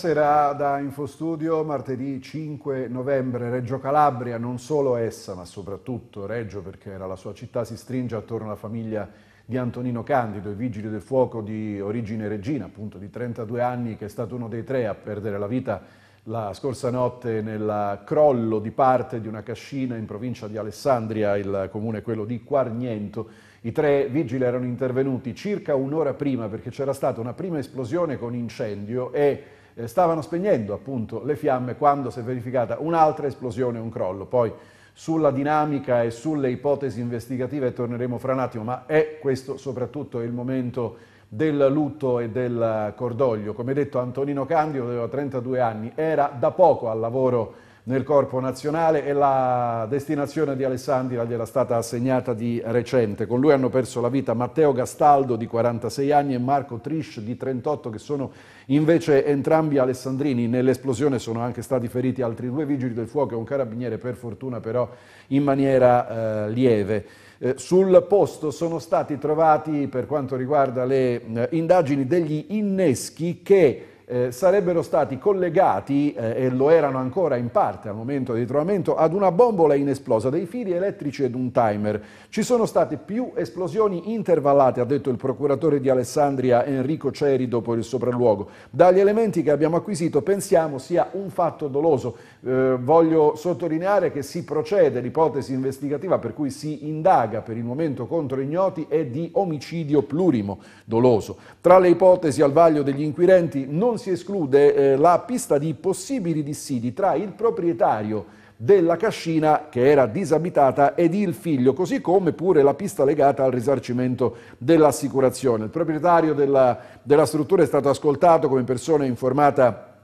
Buonasera da Infostudio, martedì 5 novembre, Reggio Calabria, non solo essa ma soprattutto Reggio perché era la sua città, si stringe attorno alla famiglia di Antonino Candido, il vigile del fuoco di origine regina, appunto di 32 anni, che è stato uno dei tre a perdere la vita la scorsa notte nel crollo di parte di una cascina in provincia di Alessandria, il comune quello di Quarniento. I tre vigili erano intervenuti circa un'ora prima perché c'era stata una prima esplosione con incendio e eh, stavano spegnendo appunto le fiamme quando si è verificata un'altra esplosione, un crollo. Poi sulla dinamica e sulle ipotesi investigative torneremo fra un attimo, ma è questo soprattutto il momento del lutto e del cordoglio. Come detto Antonino Candio aveva 32 anni, era da poco al lavoro nel corpo nazionale e la destinazione di Alessandria gli era stata assegnata di recente. Con lui hanno perso la vita Matteo Gastaldo di 46 anni e Marco Trisch di 38 che sono invece entrambi alessandrini. Nell'esplosione sono anche stati feriti altri due vigili del fuoco e un carabiniere per fortuna però in maniera eh, lieve. Eh, sul posto sono stati trovati per quanto riguarda le eh, indagini degli inneschi che eh, sarebbero stati collegati, eh, e lo erano ancora in parte al momento del ritrovamento, ad una bombola inesplosa, dei fili elettrici ed un timer. Ci sono state più esplosioni intervallate, ha detto il procuratore di Alessandria Enrico Ceri dopo il sopralluogo. Dagli elementi che abbiamo acquisito pensiamo sia un fatto doloso. Eh, voglio sottolineare che si procede, l'ipotesi investigativa per cui si indaga per il momento contro ignoti è di omicidio plurimo, doloso. Tra le ipotesi al vaglio degli inquirenti non si esclude eh, la pista di possibili dissidi tra il proprietario della cascina che era disabitata ed il figlio, così come pure la pista legata al risarcimento dell'assicurazione. Il proprietario della, della, struttura è stato ascoltato come persona informata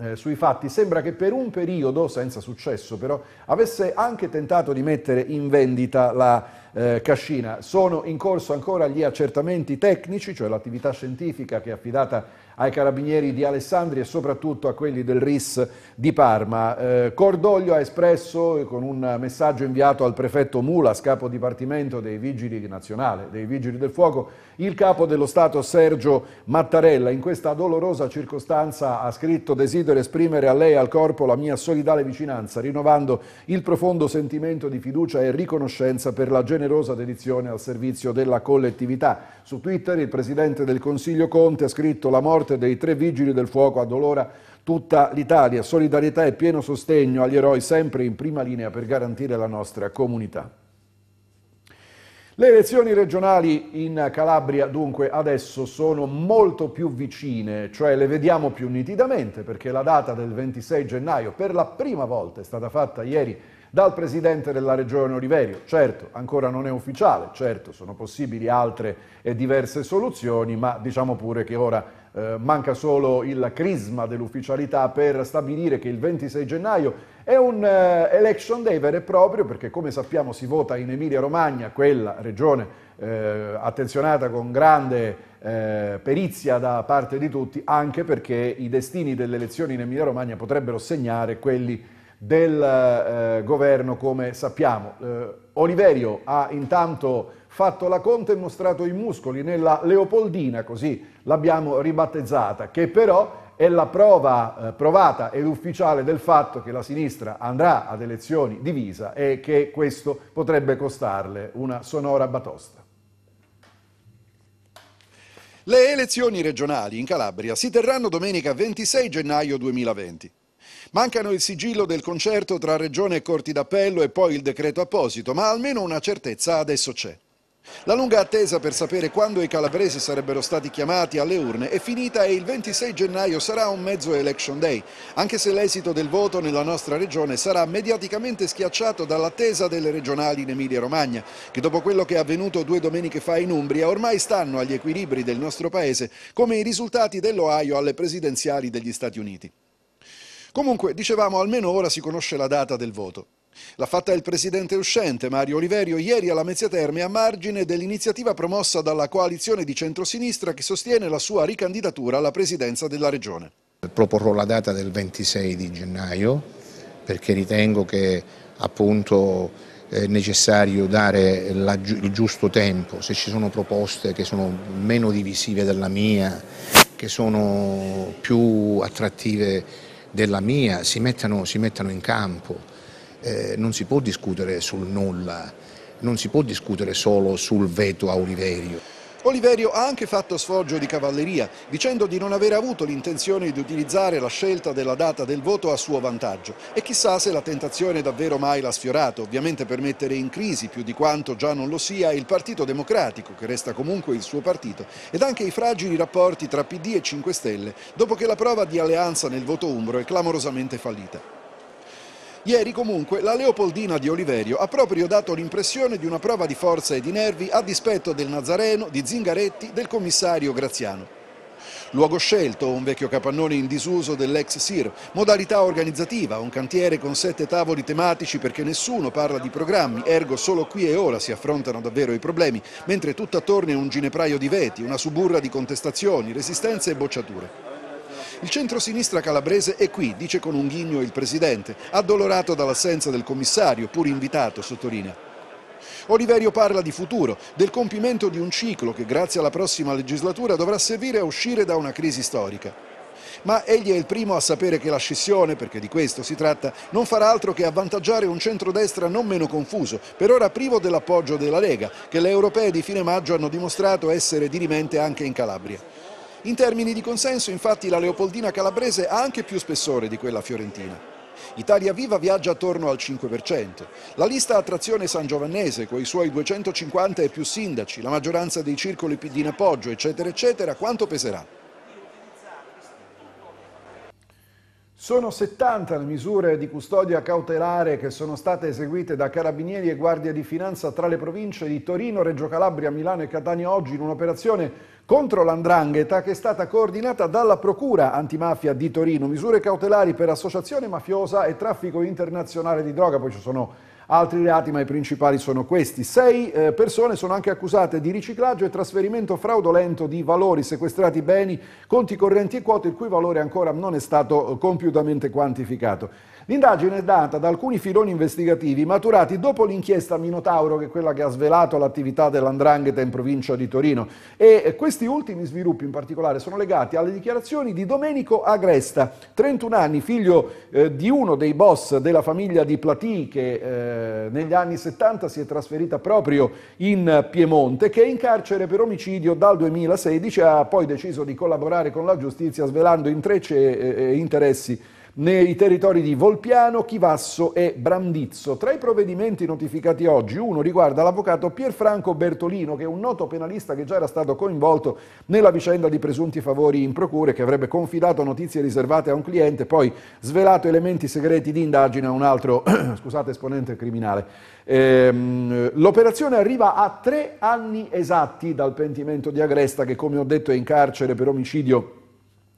eh, sui fatti, sembra che per un periodo, senza successo però, avesse anche tentato di mettere in vendita la eh, Cascina. Sono in corso ancora gli accertamenti tecnici, cioè l'attività scientifica che è affidata ai carabinieri di Alessandria e soprattutto a quelli del RIS di Parma. Eh, Cordoglio ha espresso eh, con un messaggio inviato al prefetto Mulas, capo dipartimento dei Vigili Nazionale, dei Vigili del Fuoco, il capo dello Stato Sergio Mattarella. In questa dolorosa circostanza ha scritto desidero esprimere a lei e al corpo la mia solidale vicinanza, rinnovando il profondo sentimento di fiducia e riconoscenza per la generazione generosa dedizione al servizio della collettività. Su Twitter il Presidente del Consiglio Conte ha scritto la morte dei tre vigili del fuoco addolora tutta l'Italia, solidarietà e pieno sostegno agli eroi sempre in prima linea per garantire la nostra comunità. Le elezioni regionali in Calabria dunque adesso sono molto più vicine, cioè le vediamo più nitidamente perché la data del 26 gennaio per la prima volta è stata fatta ieri dal presidente della regione Oliverio. Certo, ancora non è ufficiale, certo, sono possibili altre e diverse soluzioni, ma diciamo pure che ora eh, manca solo il crisma dell'ufficialità per stabilire che il 26 gennaio è un eh, election day vero e proprio, perché come sappiamo si vota in Emilia-Romagna, quella regione eh, attenzionata con grande eh, perizia da parte di tutti, anche perché i destini delle elezioni in Emilia-Romagna potrebbero segnare quelli del eh, governo, come sappiamo. Eh, Oliverio ha intanto fatto la conta e mostrato i muscoli nella Leopoldina, così l'abbiamo ribattezzata, che però è la prova eh, provata ed ufficiale del fatto che la sinistra andrà ad elezioni divisa e che questo potrebbe costarle una sonora batosta. Le elezioni regionali in Calabria si terranno domenica 26 gennaio 2020. Mancano il sigillo del concerto tra Regione e Corti d'Appello e poi il decreto apposito, ma almeno una certezza adesso c'è. La lunga attesa per sapere quando i calabresi sarebbero stati chiamati alle urne è finita e il 26 gennaio sarà un mezzo election day, anche se l'esito del voto nella nostra regione sarà mediaticamente schiacciato dall'attesa delle regionali in Emilia-Romagna, che dopo quello che è avvenuto due domeniche fa in Umbria ormai stanno agli equilibri del nostro paese come i risultati dell'Ohio alle presidenziali degli Stati Uniti. Comunque, dicevamo, almeno ora si conosce la data del voto. L'ha fatta il presidente uscente Mario Oliverio ieri alla Mezzia Terme a margine dell'iniziativa promossa dalla coalizione di centrosinistra che sostiene la sua ricandidatura alla presidenza della regione. Proporrò la data del 26 di gennaio perché ritengo che appunto è necessario dare il giusto tempo, se ci sono proposte che sono meno divisive della mia, che sono più attrattive della mia si mettano, si mettano in campo. Eh, non si può discutere sul nulla, non si può discutere solo sul veto a Oliverio. Oliverio ha anche fatto sfoggio di cavalleria, dicendo di non aver avuto l'intenzione di utilizzare la scelta della data del voto a suo vantaggio e chissà se la tentazione davvero mai l'ha sfiorato, ovviamente per mettere in crisi più di quanto già non lo sia il Partito Democratico, che resta comunque il suo partito, ed anche i fragili rapporti tra PD e 5 Stelle, dopo che la prova di alleanza nel voto umbro è clamorosamente fallita. Ieri comunque la Leopoldina di Oliverio ha proprio dato l'impressione di una prova di forza e di nervi a dispetto del Nazareno, di Zingaretti, del commissario Graziano. Luogo scelto, un vecchio capannone in disuso dell'ex SIR, modalità organizzativa, un cantiere con sette tavoli tematici perché nessuno parla di programmi, ergo solo qui e ora si affrontano davvero i problemi, mentre tutt'attorno è un ginepraio di veti, una suburra di contestazioni, resistenze e bocciature. Il centro-sinistra calabrese è qui, dice con un ghigno il presidente, addolorato dall'assenza del commissario, pur invitato, sottolinea. Oliverio parla di futuro, del compimento di un ciclo che grazie alla prossima legislatura dovrà servire a uscire da una crisi storica. Ma egli è il primo a sapere che la scissione, perché di questo si tratta, non farà altro che avvantaggiare un centrodestra non meno confuso, per ora privo dell'appoggio della Lega, che le europee di fine maggio hanno dimostrato essere dirimente anche in Calabria. In termini di consenso, infatti, la Leopoldina calabrese ha anche più spessore di quella fiorentina. Italia Viva viaggia attorno al 5%. La lista a trazione con i suoi 250 e più sindaci, la maggioranza dei circoli PD in appoggio, eccetera, eccetera, quanto peserà? Sono 70 le misure di custodia cautelare che sono state eseguite da carabinieri e guardia di finanza tra le province di Torino, Reggio Calabria, Milano e Catania oggi in un'operazione contro l'andrangheta che è stata coordinata dalla Procura antimafia di Torino. Misure cautelari per associazione mafiosa e traffico internazionale di droga, poi ci sono altri reati, ma i principali sono questi. Sei eh, persone sono anche accusate di riciclaggio e trasferimento fraudolento di valori, sequestrati beni, conti correnti e quote, il cui valore ancora non è stato eh, compiutamente quantificato. L'indagine è data da alcuni filoni investigativi maturati dopo l'inchiesta Minotauro, che è quella che ha svelato l'attività dell'Andrangheta in provincia di Torino. E questi ultimi sviluppi in particolare sono legati alle dichiarazioni di Domenico Agresta, 31 anni, figlio eh, di uno dei boss della famiglia di Platì, che eh, negli anni 70 si è trasferita proprio in Piemonte, che è in carcere per omicidio dal 2016, ha poi deciso di collaborare con la giustizia svelando intrecci e, e interessi nei territori di Volpiano, Chivasso e Brandizzo. Tra i provvedimenti notificati oggi, uno riguarda l'avvocato Pierfranco Bertolino, che è un noto penalista che già era stato coinvolto nella vicenda di presunti favori in procure, che avrebbe confidato notizie riservate a un cliente, poi svelato elementi segreti di indagine a un altro scusate, esponente criminale. Ehm, l'operazione arriva a tre anni esatti dal pentimento di Agresta, che come ho detto è in carcere per omicidio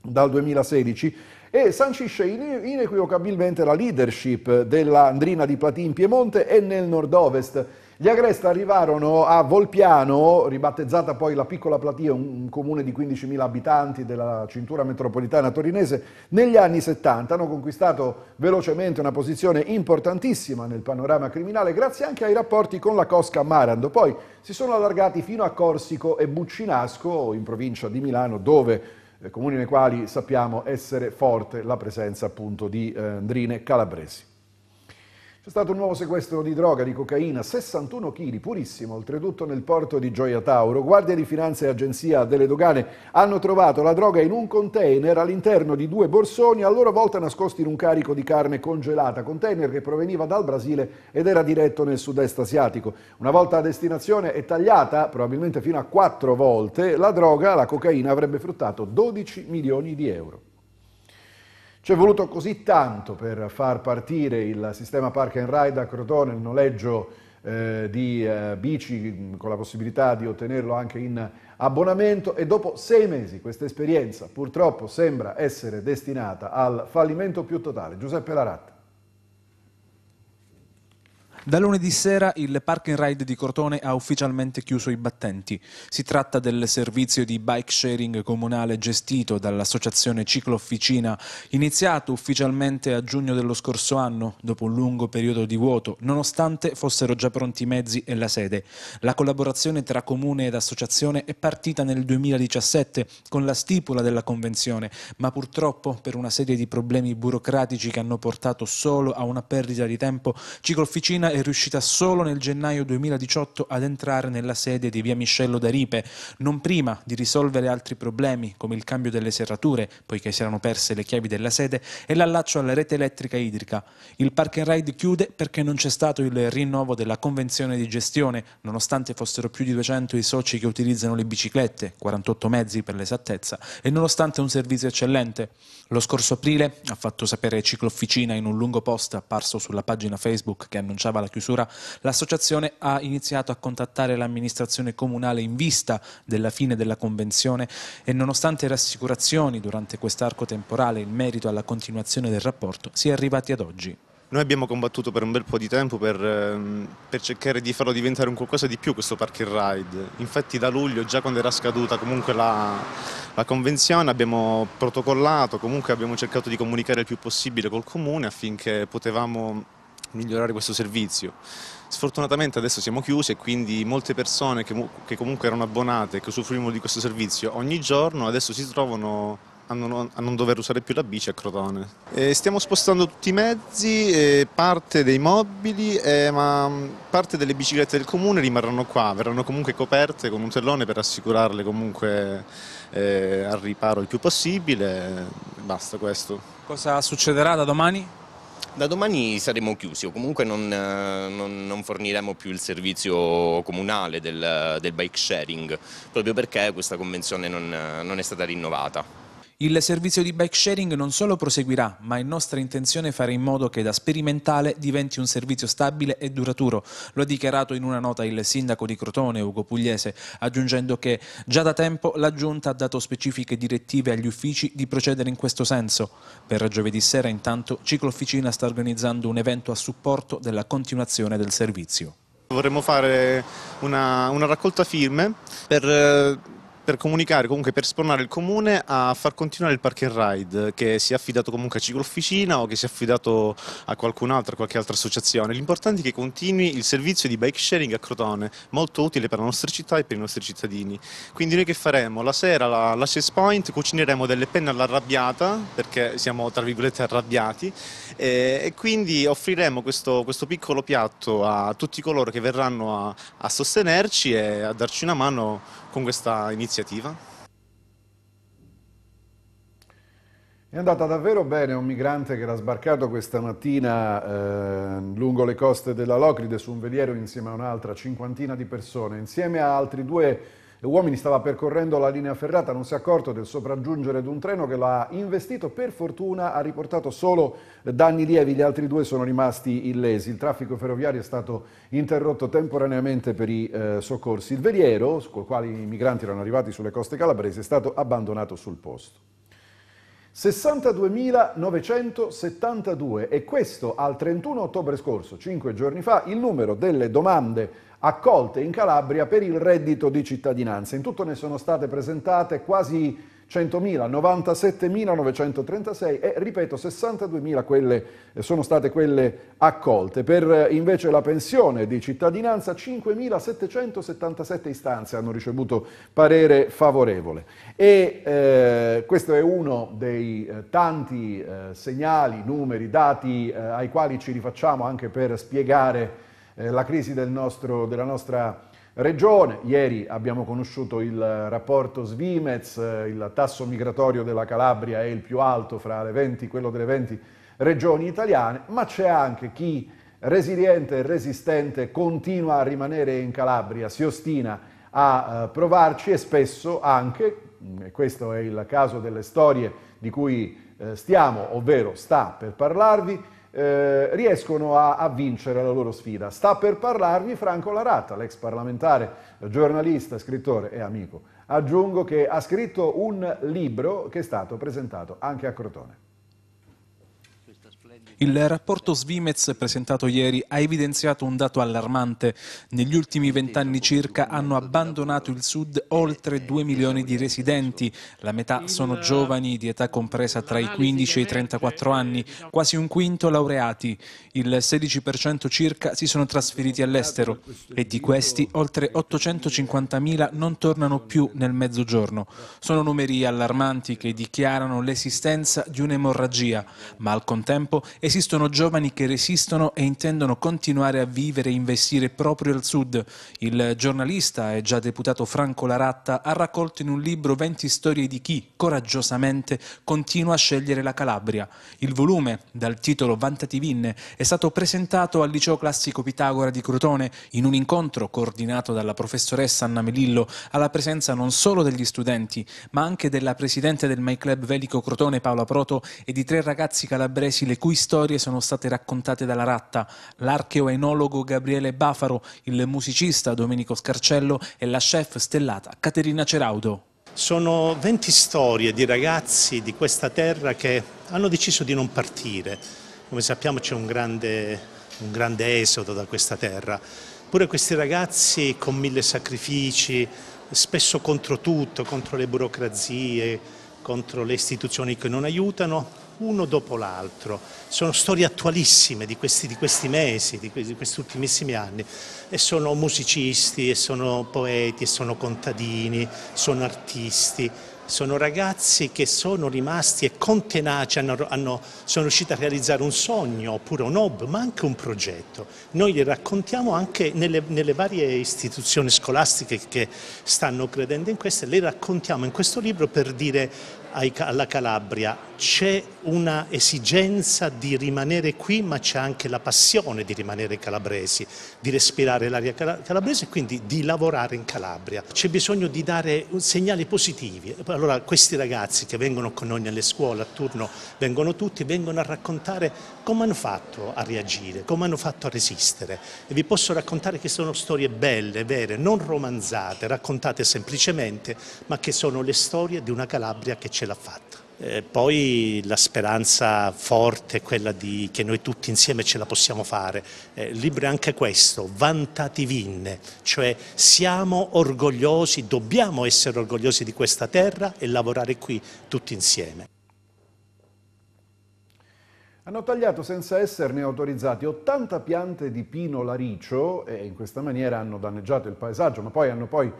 dal 2016 e sancisce inequivocabilmente la leadership della Andrina di Platì in Piemonte e nel nord-ovest. Gli Agresta arrivarono a Volpiano, ribattezzata poi la piccola Platia, un comune di 15.000 abitanti della cintura metropolitana torinese, negli anni 70. Hanno conquistato velocemente una posizione importantissima nel panorama criminale grazie anche ai rapporti con la Cosca Marando. Poi si sono allargati fino a Corsico e Buccinasco, in provincia di Milano, dove comuni nei quali sappiamo essere forte la presenza appunto di eh, ndrine calabresi. È stato un nuovo sequestro di droga, di cocaina, 61 kg, purissimo, oltretutto nel porto di Gioia Tauro. Guardia di Finanza e Agenzia delle Dogane hanno trovato la droga in un container all'interno di due borsoni, a loro volta nascosti in un carico di carne congelata, container che proveniva dal Brasile ed era diretto nel sud-est asiatico. Una volta a destinazione e tagliata, probabilmente fino a quattro volte, la droga, la cocaina, avrebbe fruttato 12 milioni di euro. Ci è voluto così tanto per far partire il sistema Park and Ride a Crotone, il noleggio eh, di eh, bici mm, con la possibilità di ottenerlo anche in abbonamento e dopo sei mesi questa esperienza purtroppo sembra essere destinata al fallimento più totale. Giuseppe Laratta. Da lunedì sera il Park and Ride di Cortone ha ufficialmente chiuso i battenti. Si tratta del servizio di bike sharing comunale gestito dall'associazione Ciclo Officina, iniziato ufficialmente a giugno dello scorso anno, dopo un lungo periodo di vuoto, nonostante fossero già pronti i mezzi e la sede. La collaborazione tra comune ed associazione è partita nel 2017 con la stipula della convenzione, ma purtroppo per una serie di problemi burocratici che hanno portato solo a una perdita di tempo, Ciclo Officina è riuscita solo nel gennaio 2018 ad entrare nella sede di via Miscello d'Aripe, non prima di risolvere altri problemi come il cambio delle serrature, poiché si erano perse le chiavi della sede, e l'allaccio alla rete elettrica idrica. Il park and ride chiude perché non c'è stato il rinnovo della convenzione di gestione, nonostante fossero più di 200 i soci che utilizzano le biciclette, 48 mezzi per l'esattezza, e nonostante un servizio eccellente. Lo scorso aprile, ha fatto sapere Ciclofficina in un lungo post apparso sulla pagina Facebook che annunciava alla chiusura, l'associazione ha iniziato a contattare l'amministrazione comunale in vista della fine della convenzione e nonostante rassicurazioni durante quest'arco temporale in merito alla continuazione del rapporto, si è arrivati ad oggi. Noi abbiamo combattuto per un bel po' di tempo per, ehm, per, cercare di farlo diventare un qualcosa di più questo park and ride. Infatti da luglio, già quando era scaduta comunque la, la convenzione, abbiamo protocollato, comunque abbiamo cercato di comunicare il più possibile col comune affinché potevamo migliorare questo servizio. Sfortunatamente adesso siamo chiusi e quindi molte persone che, che comunque erano abbonate e che usufruivano di questo servizio ogni giorno adesso si trovano a non, dover usare più la bici a Crotone. Eh, stiamo spostando tutti i mezzi, eh, parte dei mobili, eh, ma parte delle biciclette del comune rimarranno qua, verranno comunque coperte con un tellone per assicurarle comunque eh, al riparo il più possibile. Basta questo. Cosa succederà da domani? Da domani saremo chiusi o comunque non, eh, non, non forniremo più il servizio comunale del, del, bike sharing, proprio perché questa convenzione non, non è stata rinnovata. Il servizio di bike sharing non solo proseguirà, ma è nostra intenzione fare in modo che da sperimentale diventi un servizio stabile e duraturo. Lo ha dichiarato in una nota il sindaco di Crotone, Ugo Pugliese, aggiungendo che già da tempo la Giunta ha dato specifiche direttive agli uffici di procedere in questo senso. Per giovedì sera intanto Ciclofficina sta organizzando un evento a supporto della continuazione del servizio. Vorremmo fare una, una raccolta firme per eh, per comunicare, comunque per spronare il comune a far continuare il park and ride che si è affidato comunque a Ciclofficina o che si è affidato a qualcun altro, a qualche altra associazione. L'importante è che continui il servizio di bike sharing a Crotone, molto utile per la nostra città e per i nostri cittadini. Quindi noi che faremo? La sera alla Lashes Point cucineremo delle penne all'arrabbiata, perché siamo tra virgolette arrabbiati, e, e quindi offriremo questo, questo, piccolo piatto a tutti coloro che verranno a, a sostenerci e a darci una mano con questa iniziativa. È andata davvero bene un migrante che era sbarcato questa mattina eh, lungo le coste della Locride su un veliero insieme a un'altra cinquantina di persone, insieme a altri due Uomini stava percorrendo la linea ferrata, non si è accorto del sopraggiungere di un treno che l'ha investito. Per fortuna ha riportato solo danni lievi, gli altri due sono rimasti illesi. Il traffico ferroviario è stato interrotto temporaneamente per i eh, soccorsi. Il veliero, col quale i migranti erano arrivati sulle coste calabresi, è stato abbandonato sul posto. 62.972 e questo al 31 ottobre scorso, cinque giorni fa, il numero delle domande accolte in Calabria per il reddito di cittadinanza. In tutto ne sono state presentate quasi 100.000, 97.936 e ripeto 62.000 quelle, eh, sono state quelle accolte. Per eh, invece la pensione di cittadinanza 5.777 istanze hanno ricevuto parere favorevole e eh, questo è uno dei eh, tanti eh, segnali, numeri, dati eh, ai quali ci rifacciamo anche per spiegare eh, la crisi del nostro, della nostra regione. Ieri abbiamo conosciuto il rapporto Svimez, eh, il tasso migratorio della Calabria è il più alto fra le 20, quello delle 20 regioni italiane, ma c'è anche chi resiliente e resistente continua a rimanere in Calabria, si ostina a eh, provarci e spesso anche, mm, e questo è il caso delle storie di cui eh, stiamo, ovvero sta per parlarvi, eh, riescono a, a, vincere la loro sfida. Sta per parlarvi Franco Laratta, l'ex parlamentare, giornalista, scrittore e amico. Aggiungo che ha scritto un libro che è stato presentato anche a Crotone. Il rapporto Svimez presentato ieri ha evidenziato un dato allarmante. Negli ultimi vent'anni circa hanno abbandonato il sud oltre 2 milioni di residenti. La metà sono giovani di età compresa tra i 15 e i 34 anni, quasi un quinto laureati. Il 16% circa si sono trasferiti all'estero e di questi oltre 850.000 non tornano più nel mezzogiorno. Sono numeri allarmanti che dichiarano l'esistenza di un'emorragia, ma al contempo è Esistono giovani che resistono e intendono continuare a vivere e investire proprio al sud. Il giornalista e già deputato Franco Laratta ha raccolto in un libro 20 storie di chi, coraggiosamente, continua a scegliere la Calabria. Il volume, dal titolo Vantativinne, è stato presentato al Liceo Classico Pitagora di Crotone in un incontro coordinato dalla professoressa Anna Melillo alla presenza non solo degli studenti, ma anche della presidente del My Club Velico Crotone Paola Proto e di tre ragazzi calabresi le cui storie storie sono state raccontate dalla Ratta, l'archeoenologo Gabriele Bafaro, il musicista Domenico Scarcello e la chef stellata Caterina Ceraudo. Sono 20 storie di ragazzi di questa terra che hanno deciso di non partire. Come sappiamo c'è un, un grande, esodo da questa terra. Pure questi ragazzi con mille sacrifici, spesso contro tutto, contro le burocrazie, contro le istituzioni che non aiutano, uno dopo l'altro. Sono storie attualissime di questi, di questi mesi, di questi, di questi, ultimissimi anni. E sono musicisti, e sono poeti, e sono contadini, sono artisti. Sono ragazzi che sono rimasti e con tenacia hanno, hanno, sono riusciti a realizzare un sogno, oppure un hub, ma anche un progetto. Noi li raccontiamo anche nelle, nelle varie istituzioni scolastiche che stanno credendo in questo, e le raccontiamo in questo libro per dire alla Calabria c'è una esigenza di rimanere qui, ma c'è anche la passione di rimanere calabresi, di respirare l'aria calabrese e quindi di lavorare in Calabria. C'è bisogno di dare segnali positivi. Allora questi ragazzi che vengono con noi alle scuole a turno, vengono tutti, vengono a raccontare come hanno fatto a reagire, come hanno fatto a resistere. E vi posso raccontare che sono storie belle, vere, non romanzate, raccontate semplicemente, ma che sono le storie di una Calabria che ce l'ha fatta. Eh, poi la speranza forte è quella di, che noi tutti insieme ce la possiamo fare. Eh, il libro è anche questo, vantati vinne, cioè siamo orgogliosi, dobbiamo essere orgogliosi di questa terra e lavorare qui tutti insieme. Hanno tagliato senza esserne autorizzati 80 piante di pino laricio e in questa maniera hanno danneggiato il paesaggio, ma poi hanno poi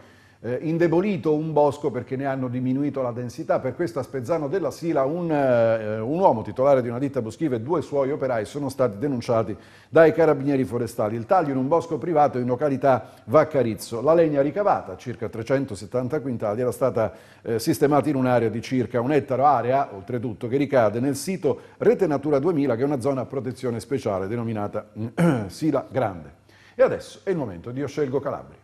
eh, indebolito un bosco perché ne hanno diminuito la densità. Per questo a Spezzano della Sila un, eh, un, uomo titolare di una ditta boschiva e due suoi operai sono stati denunciati dai carabinieri forestali. Il taglio in un bosco privato in località Vaccarizzo. La legna ricavata, circa 370 quintali, era stata eh, sistemata in un'area di circa un ettaro, area oltretutto che ricade nel sito Rete Natura 2000 che è una zona a protezione speciale denominata Sila Grande. E adesso è il momento di Io scelgo Calabria.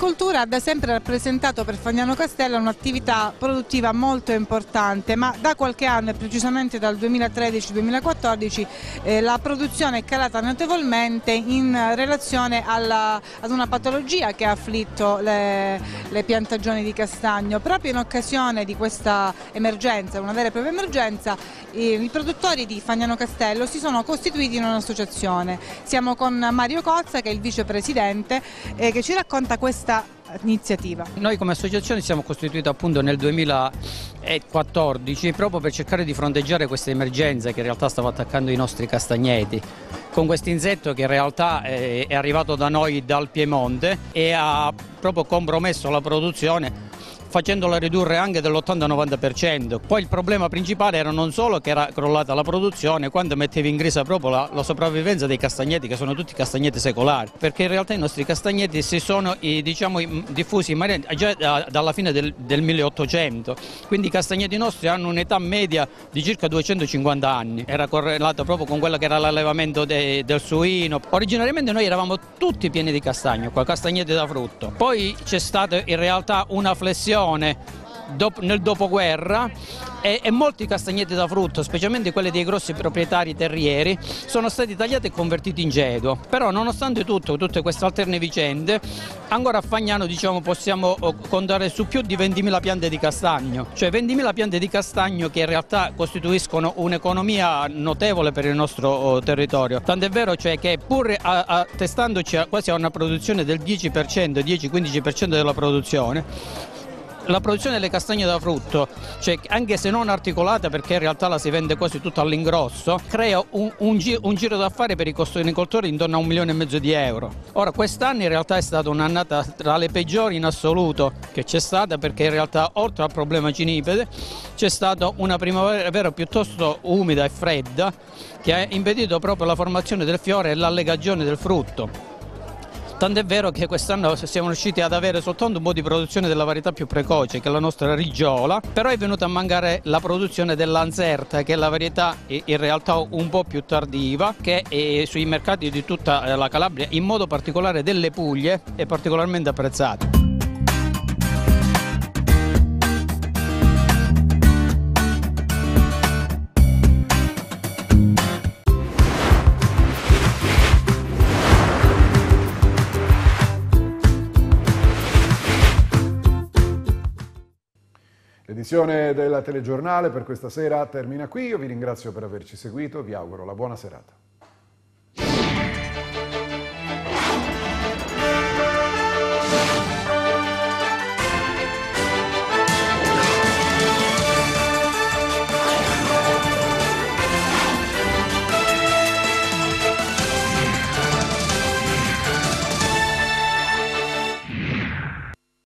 agricoltura L'agricoltura ha da sempre rappresentato per Fagnano Castella un'attività produttiva molto importante, ma da qualche anno e precisamente dal 2013-2014 eh, la produzione è calata notevolmente in relazione alla, ad una patologia che ha afflitto le, le piantagioni di castagno. Proprio in occasione di questa emergenza, una vera e propria emergenza, i produttori di Fagnano Castello si sono costituiti in un'associazione. Siamo con Mario Cozza che è il vicepresidente eh, che ci racconta questa iniziativa. Noi come associazione siamo costituiti appunto nel 2014 proprio per cercare di fronteggiare questa emergenza che in realtà stava attaccando i nostri castagneti con questo insetto che in realtà eh, è arrivato da noi dal Piemonte e ha proprio compromesso la produzione facendola ridurre anche dell'80-90%. Poi il problema principale era non solo che era crollata la produzione, quando mettevi in crisi proprio la, la, sopravvivenza dei castagneti, che sono tutti castagneti secolari, perché in realtà i nostri castagneti si sono diciamo, diffusi già dalla fine del, del 1800, quindi i castagneti nostri hanno un'età media di circa 250 anni, era correlata proprio con quello che era l'allevamento de, del suino. Originariamente noi eravamo tutti pieni di castagno, qua, castagneti da frutto, poi c'è stata in realtà una flessione produzione nel dopoguerra e, e, molti castagneti da frutto, specialmente quelli dei grossi proprietari terrieri, sono stati tagliati e convertiti in gedo. Però nonostante tutto, tutte queste alterne vicende, ancora a Fagnano diciamo, possiamo contare su più di 20.000 piante di castagno, cioè 20.000 piante di castagno che in realtà costituiscono un'economia notevole per il nostro territorio. Tant'è vero cioè, che pur attestandoci quasi a una produzione del 10%, 10-15% della produzione, la produzione delle castagne da frutto, cioè anche se non articolata perché in realtà la si vende quasi tutta all'ingrosso, crea un, un, gi un giro d'affari per i costonicoltori intorno a un milione e mezzo di euro. Ora quest'anno in realtà è stata un'annata tra le peggiori in assoluto che c'è stata perché in realtà oltre al problema cinipede c'è stata una primavera piuttosto umida e fredda che ha impedito proprio la formazione del fiore e l'allegagione del frutto. Tant'è vero che quest'anno siamo riusciti ad avere soltanto un po' di produzione della varietà più precoce, che è la nostra Rigiola, però è venuta a mancare la produzione dell'Anzerta, che è la varietà in realtà un po' più tardiva, che è sui mercati di tutta la Calabria, in modo particolare delle Puglie, è particolarmente apprezzata. L'edizione della telegiornale per questa sera termina qui, io vi ringrazio per averci seguito, vi auguro la buona serata.